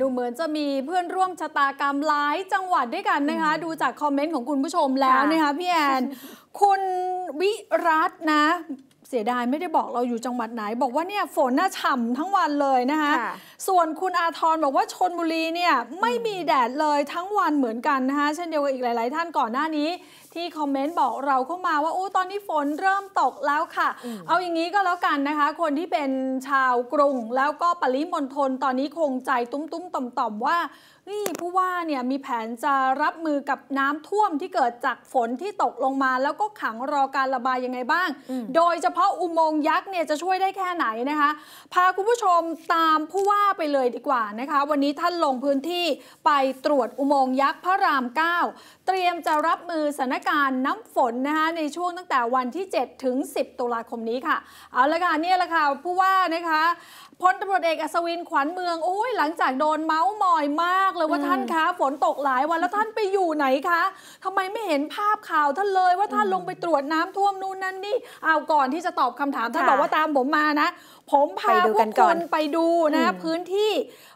ดูเหมือนจะมีเพื่อนร่วมชะตากรรมหลายจังหวัดด้วยกันนะคะ ดูจากคอมเมนต์ของคุณผู้ชมแล้วนะคะพี่แอนคุณวิรัตนะเสียดายไม่ได้บอกเราอยู่จังหวัดไหน บอกว่าเนี่ยฝนน่าฉ่ำทั้งวันเลยนะคะคะส่วนคุณอาทรบอกว่าชนบุรีเนี่ยไม่มีแดดเลยทั้งวันเหมือนกันนะคะเช่นเดียวกับอีกหลาย ๆ ท่านก่อนหน้านี้ที่คอมเมนต์บอกเราเข้ามาว่าโอ้ตอนนี้ฝนเริ่มตกแล้วค่ะ เอาอย่างนี้ก็แล้วกันนะคะ คนที่เป็นชาวกรุงแล้วก็ปริมณฑลตอนนี้คงใจตุ้มๆต่อมๆว่า นี่ผู้ว่าเนี่ยมีแผนจะรับมือกับน้ำท่วมที่เกิดจากฝนที่ตกลงมา แล้วก็ขังรอการระบายยังไงบ้าง โดยเฉพาะอุโมงค์ยักษ์เนี่ยจะช่วยได้แค่ไหนนะคะพาคุณผู้ชมตามผู้ว่าไปเลยดีกว่านะคะ วันนี้ท่านลงพื้นที่ไปตรวจอุโมงค์ยักษ์พระราม9เตรียมจะรับมือสถานการณ์น้ำฝนนะคะในช่วงตั้งแต่วันที่ 7 ถึง 10ตุลาคมนี้ค่ะ เอาละค่ะนี่แหละค่ะผู้ว่านะคะพลตำรวจเอกอัศวินขวัญเมืองโอ้ยหลังจากโดนเมาส์มอยมากเลย ว่าท่านคะฝนตกหลายวัน แล้วท่านไปอยู่ไหนคะทำไมไม่เห็นภาพข่าวท่านเลยว่าท่านลงไปตรวจน้ำท่วมนู่นนั่นนี่เอาก่อนที่จะตอบคำถามท่านบอกว่าตามผมมานะผมพาพวกคุณไปดูนะพื้นที่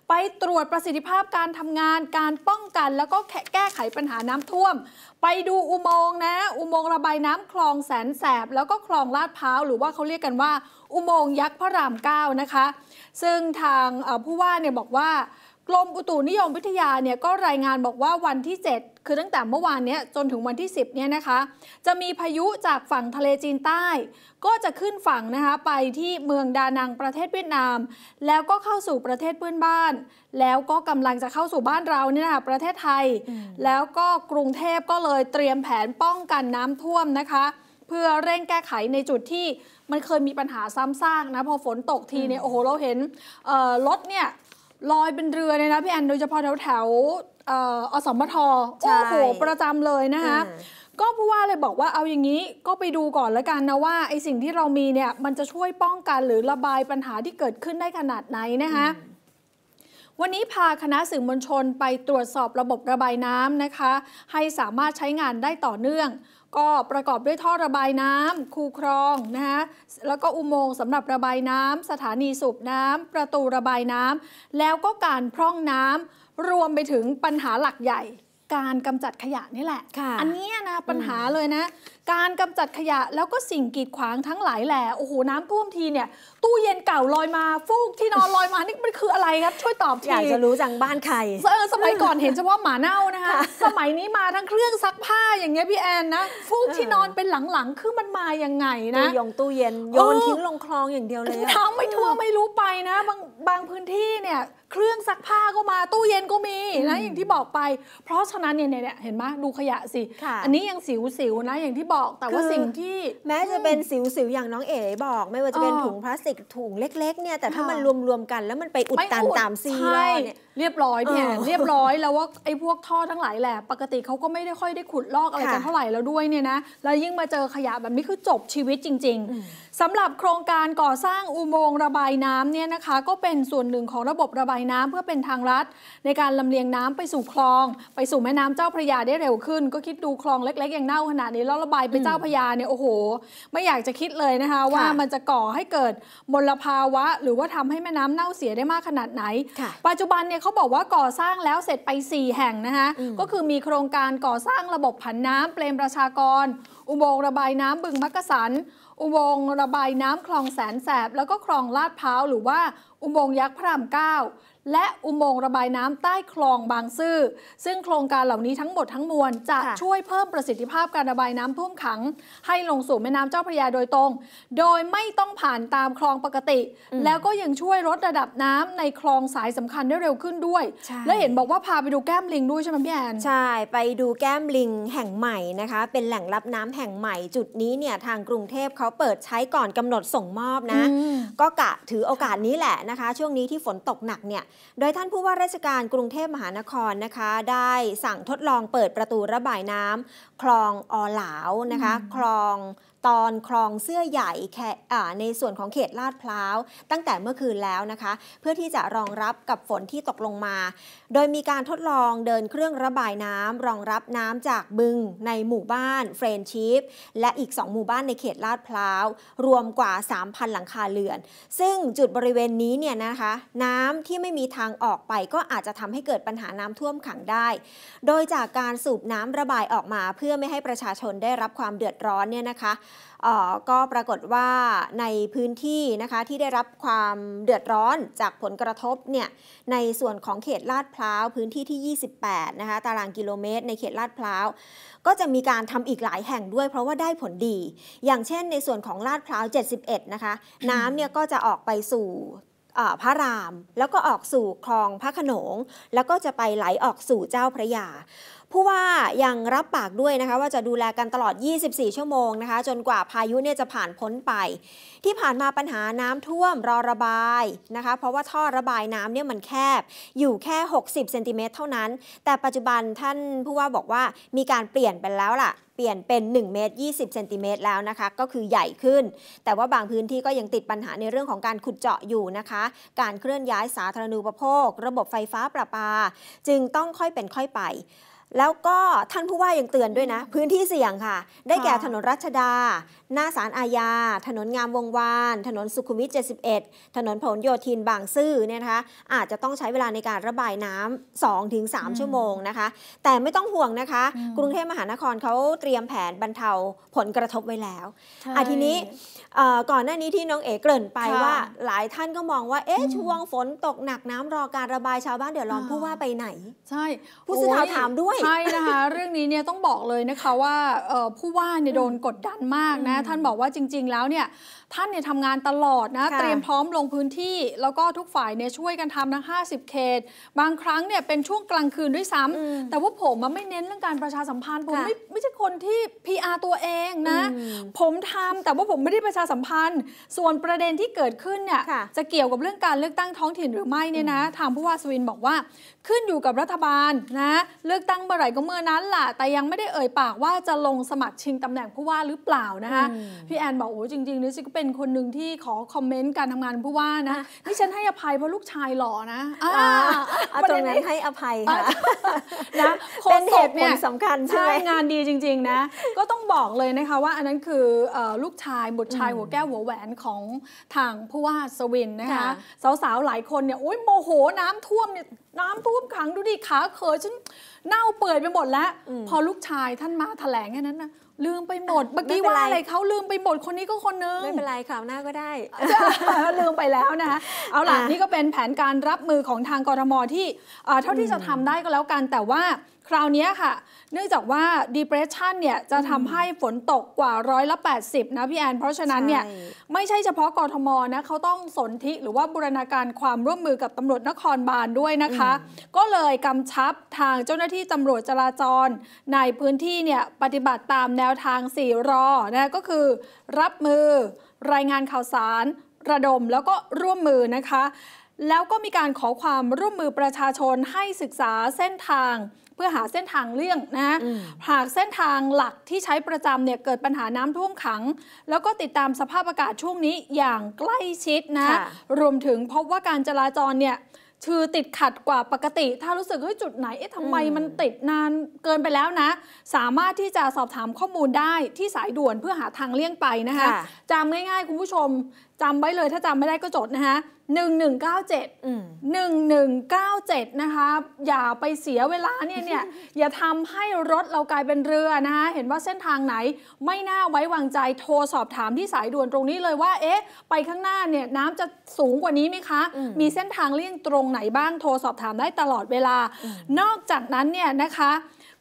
ไปตรวจประสิทธิภาพการทำงานการป้องกันแล้วก็แก้ไขปัญหาน้ำท่วม ไปดูอุโมงนะอุโมงระบายน้ำคลองแสนแสบ แล้วก็คลองลาดพร้าว หรือว่าเขาเรียกกันว่า อุโมงยักษ์พระรามเก้านะคะ ซึ่งทางผู้ว่าเนี่ยบอกว่ากรมอุตุนิยมวิทยาเนี่ยก็รายงานบอกว่าวันที่ 7 คือตั้งแต่เมื่อวานนี้จนถึงวันที่ 10เนี่ยนะคะจะมีพายุจากฝั่งทะเลจีนใต้ ก็จะขึ้นฝั่งนะคะไปที่เมืองดานังประเทศเวียดนาม แล้วก็เข้าสู่ประเทศเพื่อนบ้าน แล้วก็กำลังจะเข้าสู่บ้านเราเนี่ยนะคะประเทศไทยแล้วก็กรุงเทพก็เลยเตรียมแผนป้องกันน้ำท่วมนะคะ เพื่อเร่งแก้ไขในจุดที่มันเคยมีปัญหาซ้ำซากนะพอฝนตกทีเนี่ยโอ้โหเราเห็นรถเนี่ยลอยเป็นเรือเนี่ยนะพี่แอนโดยเฉพาะแถวแถวอสมทโอ้โห ประจำเลยนะคะก็ผู้ว่าเลยบอกว่าเอาอย่างนี้ก็ไปดูก่อนละกันนะว่าไอสิ่งที่เรามีเนี่ย มันจะช่วยป้องกันหรือระบายปัญหาที่เกิดขึ้นได้ขนาดไหนนะคะวันนี้พาคณะสื่อมวลชนไปตรวจสอบระบบระบายน้ำนะคะ ให้สามารถใช้งานได้ต่อเนื่อง ก็ประกอบด้วยท่อระบายน้ำคูคลองนะคะแล้วก็อุโมงค์สำหรับระบายน้ำสถานีสูบน้ำประตูระบายน้ำแล้วก็การพร่องน้ำรวมไปถึงปัญหาหลักใหญ่การกำจัดขยะนี่แหละ อันนี้นะปัญหาเลยนะ การกำจัดขยะแล้วก็สิ่งกีดขวางทั้งหลายแหล่ โอ้โหน้ำท่วมทีเนี่ยตู้เย็นเก่าลอยมาฟูกที่นอนลอยมานี่มันคืออะไรครับ ช่วยตอบทีอยากจะรู้จังบ้านใคร เออสมัยก่อนเห็นเฉพาะหมาเน่านะคะสมัยนี้มาทั้งเครื่องซักผ้าอย่างเงี้ยพี่แอนนะฟูกที่นอนเป็นหลังๆ คือมันมาอย่างไงนะยอยงตู้เย็นโยนทิ้งลงคลองอย่างเดียวเลยน้ำไม่ท่วมไม่รู้ไปนะบางบางพื้นที่เี่ยเครื่องซักผ้าก็มาตู้เย็นก็มีนะอย่างที่บอกไป เพราะฉะนั้นเนี่ยเนี่ยเห็นไหมดูขยะสิอันนี้ยังสิวสิวนะอย่างที่บอกแต่ว่าสิ่งที่แม้จะเป็นสิวสิวอย่างน้องเอ๋บอกไม่ว่าจะเป็นถุงพลาสติกถุงเล็กๆเนี่ยแต่ถ้ามันรวมๆกัน แล้วมันไปอุดตันตามซีลอยเนี่ยเรียบร้อยเนี่ยเรียบร้อยแล้วว่าไอ้พวกท่อทั้งหลายแหละ ปกติเขาก็ไม่ได้ค่อยได้ขุดลอกอะไรกันเท่าไหร่แล้วด้วยเนี่ยนะแล้วยิ่งมาเจอขยะแบบนี้คือจบชีวิตจริง ๆ สำหรับโครงการก่อสร้างอุโมงค์ระบายน้ำเนี่ยนะคะ ก็เป็นส่วนหนึ่งของระบบบระบายน้ำเพื่อเป็นทางลัดในการลำเลียงน้ำไปสู่คลองไปสู่แม่น้ำเจ้าพระยาได้เร็วขึ้นก็คิดดูคลองเล็กๆอย่างเน่าขนาดนี้แล้วระบายไปเจ้าพระยาเนี่ยโอ้โห ไม่อยากจะคิดเลยนะคะว่ามันจะก่อให้เกิดมลภาวะ หรือว่าทำให้แม่น้ำเน่าเสียได้มากขนาดไหน ปัจจุบันเนี่ยเขาบอกว่าก่อสร้างแล้วเสร็จไป 4 แห่งนะคะก็คือมีโครงการก่อสร้างระบบผันน้ำเปลมประชากรอุโมงค์ระบายน้ำบึงมักกะสันอุโมงค์ระบายน้ำคลองแสนแสบ แล้วก็คลองลาดพร้าวหรือว่าอุโมงค์ยักษ์พระรามเก้าและอุโมงค์ระบายน้ำใต้คลองบางซื่อซึ่งโครงการเหล่านี้ทั้งหมดทั้งมวล จะช่วยเพิ่มประสิทธิภาพการระบายน้ำท่วมขัง ให้ลงสู่แม่น้ำเจ้าพระยาโดยตรง โดยไม่ต้องผ่านตามคลองปกติ แล้วก็ยังช่วยลดระดับน้ำในคลองสายสำคัญได้เร็วขึ้นด้วย และเห็นบอกว่าพาไปดูแก้มลิงด้วยใช่ไหมพี่แอนใช่ไปดูแก้มลิงแห่งใหม่นะคะเป็นแหล่งรับน้ำแห่งใหม่จุดนี้เนี่ยทางกรุงเทพเขาเปิดใช้ก่อนกำหนดส่งมอบนะ ก็กะถือโอกาสนี้แหละะคะช่วงนี้ที่ฝนตกหนักเนี่ยโดยท่านผู้ว่าราชการกรุงเทพมหานครนะคะ ได้สั่งทดลองเปิดประตูระบายน้ำ คลองออหลาวนะคะคลองตอนคลองเสื้อใหญ่ในส่วนของเขตลาดพร้าว ตั้งแต่เมื่อคืนแล้วนะคะ เพื่อที่จะรองรับกับฝนที่ตกลงมา โดยมีการทดลองเดินเครื่องระบายน้ำรองรับน้ำจากบึงในหมู่บ้านเฟรนชิฟและอีก 2 หมู่บ้านในเขตลาดพร้าว รวมกว่า 3,000 หลังคาเรือน ซึ่งจุดบริเวณนี้เนี่ยนะคะ น้ำที่ไม่มีทางออกไปก็อาจจะทำให้เกิดปัญหาน้ำท่วมขังได้ โดยจากการสูบน้ำระบายออกมาเพื่อไม่ให้ประชาชนได้รับความเดือดร้อนเนี่ยนะคะก็ปรากฏว่าในพื้นที่นะคะ ที่ได้รับความเดือดร้อนจากผลกระทบเนี่ยในส่วนของเขตลาดพร้าว พื้นที่ที่ 28นะคะตารางกิโลเมตร ในเขตลาดพร้าวก็จะมีการทำอีกหลายแห่งด้วยเพราะว่าได้ผลดี อย่างเช่นในส่วนของลาดพร้าว 71 นะคะ น้ำเนี่ยก็จะออกไปสู่พระรามแล้วก็ออกสู่คลองพระขนงแล้วก็จะไปไหลออกสู่เจ้าพระยาผู้ว่ายังรับปากด้วยนะคะว่าจะดูแลกันตลอด 24 ชั่วโมงนะคะจนกว่าพายุเนี่ยจะผ่านพ้นไป ที่ผ่านมาปัญหาน้ำท่วมรอระบายนะคะเพราะว่าท่อระบายน้ำเนี่ยมันแคบอยู่แค่ 60 เซนติเมตรเท่านั้น แต่ปัจจุบันท่านผู้ว่าบอกว่ามีการเปลี่ยนไปแล้วล่ะเปลี่ยนเป็น1เมตร20เซนติเมตรแล้วนะคะ ก็คือใหญ่ขึ้น แต่ว่าบางพื้นที่ก็ยังติดปัญหาในเรื่องของการขุดเจาะอยู่นะคะ การเคลื่อนย้ายสาธารณูปโภค ระบบไฟฟ้าประปา จึงต้องค่อยเป็นค่อยไปแล้วก็ท่านผู้ว่ายังเตือนด้วยนะ พื้นที่เสี่ยงค่ะ ได้แก่ถนนรัชดา หน้าศาลอาญา ถนนงามวงวาน ถนนสุขุมวิท71 ถนนผลโยธินบางซื่อเนี่ยนะคะอาจจะต้องใช้เวลาในการระบายน้ำ 2-3 ชั่วโมงนะคะ แต่ไม่ต้องห่วงนะคะ กรุงเทพมหานครเขาเตรียมแผนบรรเทาผลกระทบไว้แล้วอ่ะทีนี้ก่อนหน้านี้ที่น้องเอ๋เกริ่นไปว่า หลายท่านก็มองว่าเอ๊ะช่วงฝน ตกหนักน้ำรอการระบายชาวบ้านเดือดร้อนผู้ว่าไปไหนใช่ผู้สื่อข่าวถามด้วยใช่นะคะเรื่องนี้เนี่ยต้องบอกเลยนะคะว่าผู้ว่าเนี่ยโดนกดดันมากนะท่านบอกว่าจริงๆ แล้วเนี่ยท่านเนี่ยทำงานตลอดนะเตรียมพร้อมลงพื้นที่ แล้วก็ทุกฝ่ายเนี่ยช่วยกันทำทั้ง 50 เขตบางครั้งเนี่ยเป็นช่วงกลางคืนด้วยซ้ำ แต่ว่าผมมันไม่เน้นเรื่องการประชาสัมพันธ์ผมไม่ไม่ใช่คนที่ PR ตัวเองนะ ผมทำแต่ว่าผมไม่ได้ประชาสัมพันธ์ส่วนประเด็นที่เกิดขึ้นเนี่ยจะเกี่ยวกับเรื่องการเลือกตั้งท้องถิ่นหรือไม่เนี่ยนะทางผู้ว่าสวินบอกว่าขึ้นอยู่กับรัฐบาลนะเลือกตั้งื่อไหร่ก็เมื่อนั้นล่ะแต่ยังไม่ได้เอ่ยปากว่าจะลงสมัครชิงตำแหน่งผู้ว่าหรือเปล่านะคะ พี่แอนบอกโอ้จริง ๆนี่ฉันก็เป็นคนหนึ่งที่ขอคอมเมนต์การทำงานผู้ว่านะนี่ฉันให้อภัยเพราะลูกชายหล่อนะตรงนั้นให้อภัยค่ะนะ เป็นเหตุผลสำคัญใช่ไหมงานดีจริง ๆ นะ ก็ต้องบอกเลยนะคะว่าอันนั้นคือลูกชายบุตรชาย หัวแก้วหัวแหวนของทางผู้ว่าสวินนะคะสาวๆหลายคนเนี่ยโอ้ยโมโหน้ำท่วมเนี่ยน้ำท่วมขังดูดิขาเขยฉันเน่าเปื่อยไปหมดแล้ว พอลูกชายท่านมาแถลงแค่นั้นนะลืมไปหมดเมื่อกี้ว่าอะไรเขาลืมไปหมดคนนี้ก็คนนึงไม่เป็นไรข่าวหน้าก็ได้ลืมไปแล้วนะคะเอาล่ะนี่ก็เป็นแผนการรับมือของทางกรทมที่เท่าที่จะทำได้ก็แล้วกันแต่ว่าคราวนี้ค่ะเนื่องจากว่า depression เนี่ยจะทำให้ฝนตกกว่าร้อยละ80 นะพี่แอน เพราะฉะนั้นเนี่ยไม่ใช่เฉพาะกรทมนะเขาต้องสนธิหรือว่าบูรณาการความร่วมมือกับตำรวจนครบาลด้วยนะคะ ก็เลยกำชับทางเจ้าหน้าที่ตำรวจจราจร ในพื้นที่เนี่ยปฏิบัติตามแนวทาง 4รอนะก็คือ รับมือรายงานข่าวสาร ระดมแล้วก็ร่วมมือนะคะแล้วก็มีการขอความร่วมมือประชาชนให้ศึกษาเส้นทาง เพื่อหาเส้นทางเลี่ยงนะหากเส้นทางหลักที่ใช้ประจำเนี่ยเกิดปัญหาน้ำท่วมขัง แล้วก็ติดตามสภาพอากาศช่วงนี้อย่างใกล้ชิดนะ รวมถึงพบว่าการจราจรเนี่ยคือติดขัดกว่าปกติ ถ้ารู้สึกเฮ้ยจุดไหนเอ๊ะทำไมมันติดนานเกินไปแล้วนะ สามารถที่จะสอบถามข้อมูลได้ที่สายด่วนเพื่อหาทางเลี่ยงไปนะคะคะจำง่าย ๆ คุณผู้ชมจำไว้เลย ถ้าจำไม่ได้ก็จดนะคะ1197 1197 นะคะ อย่าไปเสียเวลาเนี่ยเนี่ย อย่าทำให้รถเรากลายเป็นเรือนะคะเห็นว่าเส้นทางไหน ไม่น่าไว้วางใจโทรสอบถามที่สายด่วนตรงนี้เลยว่า เอ๊ะ ไปข้างหน้าเนี่ยน้ำจะสูงกว่านี้ไหมคะ มีเส้นทางเลี่ยงตรงไหนบ้าง โทรสอบถามได้ตลอดเวลา นอกจากนั้นเนี่ยนะคะ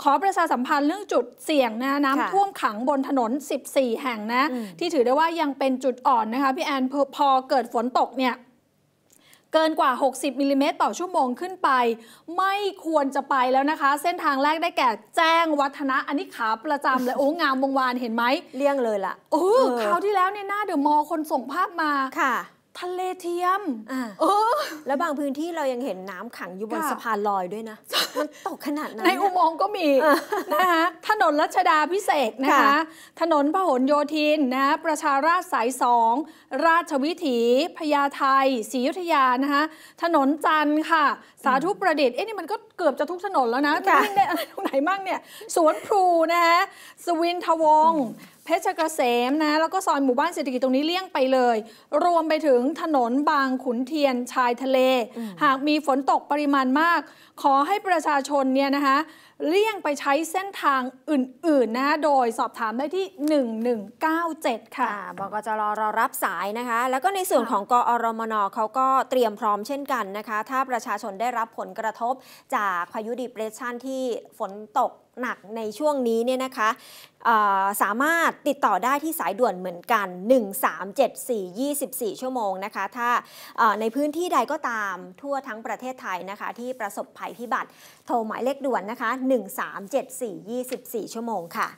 ขอประชาสัมพันธ์เรื่องจุดเสี่ยงนะน้ำท่วมขังบนถนน 14 แห่งนะ ที่ถือได้ว่ายังเป็นจุดอ่อนนะคะพี่แอนพอเกิดฝนตกเนี่ยเกินกว่า 60 มิลลิเมตร ต่อชั่วโมงขึ้นไป ไม่ควรจะไปแล้วนะคะ เส้นทางแรกได้แก่แจ้งวัฒนะอันนี้ขาประจำเลยโอ้งามวงวานเห็นไหมเลี่ยงเลยล่ะโอ้คราวที่แล้วเนี่ยหน้า เดอะมอลคนส่งภาพมาค่ะทะเลเทียมออ แล้วบางพื้นที่เรายังเห็นน้ำขังอยู่บนสะพานลอยด้วยนะ มันตกขนาดนั้น ในอุโมงค์ก็มีนะคะถนนรัชดาพิเศษนะคะ ถนนพหลโยธิน นะประชาราษสายสอง ราชวิถี พญาไท ศรียุธยานะคะถนนจันทร์ค่ะ สาธุประดิษฐ์เอ๊ะนี่มันก็กือบจะทุกถนนแล้วนะจะวิ่งได้อะไรตรงไหนบ้างเนี่ย สวนพลูนะฮะสวินทวงเพชรเกษมนะ แล้วก็ซอยหมู่บ้านเศรษฐกิจตรงนี้เลี่ยงไปเลย รวมไปถึงถนนบางขุนเทียนชายทะเล หากมีฝนตกปริมาณมาก ขอให้ประชาชนเนี่ยนะคะเลี่ยงไปใช้เส้นทางอื่น ๆ นะ โดยสอบถามได้ที่ 1197 ค่ะบกจรรอรับสายนะคะ แล้วก็ในส่วนของกอรมนเขาก็เตรียมพร้อมเช่นกันนะคะ ถ้าประชาชนได้รับผลกระทบจากพายุดิเปรสชันที่ฝนตกหนักในช่วงนี้เนี่ยนะคะสามารถติดต่อได้ที่สายด่วนเหมือนกัน1374 24 ชั่วโมงนะคะ ถ้าในพื้นที่ใดก็ตามทั่วทั้งประเทศไทยนะคะที่ประสบภัยพิบัติ โทรหมายเลขด่วนนะคะ1374 24 ชั่วโมงค่ะ